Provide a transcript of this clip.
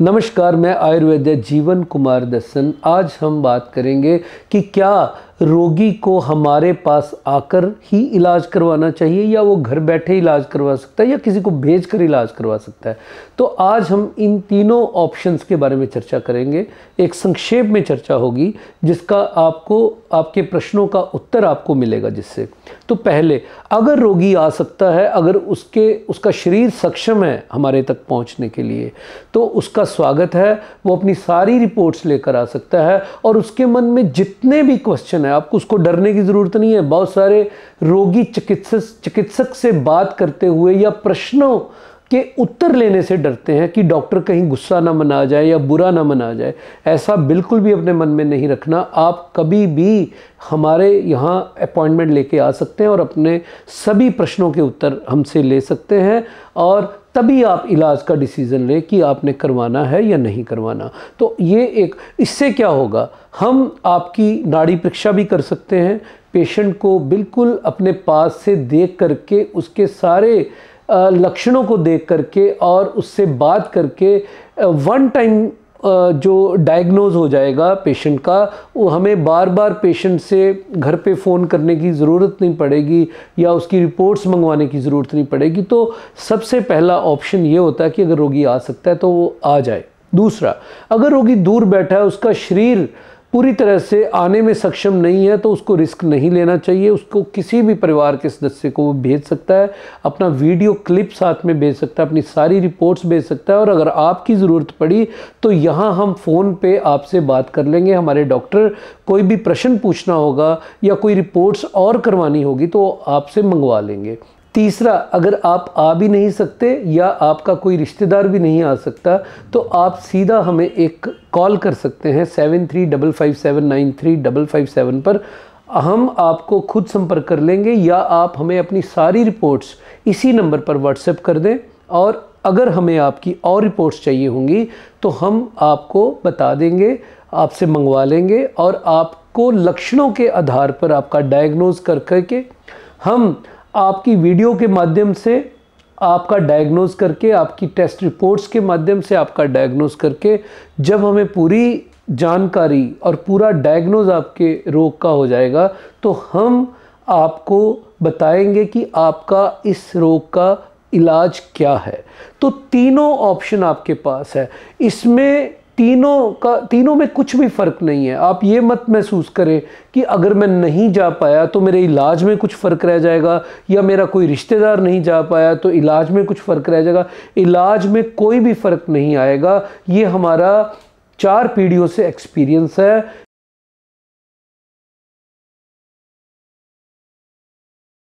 नमस्कार मैं आयुर्वेद जीवन कुमार दसन आज हम बात करेंगे कि क्या रोगी को हमारे पास आकर ही इलाज करवाना चाहिए या वो घर बैठे इलाज करवा सकता है या किसी को भेज कर इलाज करवा सकता है तो आज हम इन तीनों ऑप्शंस के बारे में चर्चा करेंगे एक संक्षेप में चर्चा होगी जिसका आपको आपके प्रश्नों का उत्तर आपको मिलेगा जिससे तो पहले अगर रोगी आ सकता है अगर उसके उसका शरीर सक्षम है हमारे तक पहुँचने के लिए तो उसका स्वागत है वो अपनी सारी रिपोर्ट्स लेकर आ सकता है और उसके मन में जितने भी क्वेश्चन है आपको उसको डरने की ज़रूरत नहीं है बहुत सारे रोगी चिकित्सक चिकित्सक से बात करते हुए या प्रश्नों के उत्तर लेने से डरते हैं कि डॉक्टर कहीं गुस्सा ना मना जाए या बुरा ना मना जाए ऐसा बिल्कुल भी अपने मन में नहीं रखना आप कभी भी हमारे यहाँ अपॉइंटमेंट लेके आ सकते हैं और अपने सभी प्रश्नों के उत्तर हमसे ले सकते हैं और तभी आप इलाज का डिसीज़न लें कि आपने करवाना है या नहीं करवाना तो ये एक इससे क्या होगा हम आपकी नाड़ी परीक्षा भी कर सकते हैं पेशेंट को बिल्कुल अपने पास से देख करके उसके सारे लक्षणों को देख करके और उससे बात करके वन टाइम जो डायग्नोज हो जाएगा पेशेंट का वो हमें बार बार पेशेंट से घर पे फ़ोन करने की ज़रूरत नहीं पड़ेगी या उसकी रिपोर्ट्स मंगवाने की ज़रूरत नहीं पड़ेगी तो सबसे पहला ऑप्शन ये होता है कि अगर रोगी आ सकता है तो वो आ जाए दूसरा अगर रोगी दूर बैठा है उसका शरीर पूरी तरह से आने में सक्षम नहीं है तो उसको रिस्क नहीं लेना चाहिए उसको किसी भी परिवार के सदस्य को वो भेज सकता है अपना वीडियो क्लिप साथ में भेज सकता है अपनी सारी रिपोर्ट्स भेज सकता है और अगर आपकी ज़रूरत पड़ी तो यहाँ हम फ़ोन पे आपसे बात कर लेंगे हमारे डॉक्टर कोई भी प्रश्न पूछना होगा या कोई रिपोर्ट्स और करवानी होगी तो आपसे मंगवा लेंगे तीसरा अगर आप आ भी नहीं सकते या आपका कोई रिश्तेदार भी नहीं आ सकता तो आप सीधा हमें एक कॉल कर सकते हैं seven three double five seven nine three double five seven पर हम आपको खुद संपर्क कर लेंगे या आप हमें अपनी सारी रिपोर्ट्स इसी नंबर पर व्हाट्सएप कर दें और अगर हमें आपकी और रिपोर्ट्स चाहिए होंगी तो हम आपको बता देंगे आपसे मंगवा लेंगे और आपको लक्षणों के आधार पर आपका डायग्नोज कर करके हम आपकी वीडियो के माध्यम से आपका डायग्नोज करके आपकी टेस्ट रिपोर्ट्स के माध्यम से आपका डायग्नोज करके जब हमें पूरी जानकारी और पूरा डायग्नोज आपके रोग का हो जाएगा तो हम आपको बताएंगे कि आपका इस रोग का इलाज क्या है तो तीनों ऑप्शन आपके पास है इसमें तीनों का तीनों में कुछ भी फ़र्क नहीं है आप ये मत महसूस करें कि अगर मैं नहीं जा पाया तो मेरे इलाज में कुछ फ़र्क रह जाएगा या मेरा कोई रिश्तेदार नहीं जा पाया तो इलाज में कुछ फ़र्क रह जाएगा इलाज में कोई भी फ़र्क नहीं आएगा ये हमारा चार पीढ़ियों से एक्सपीरियंस है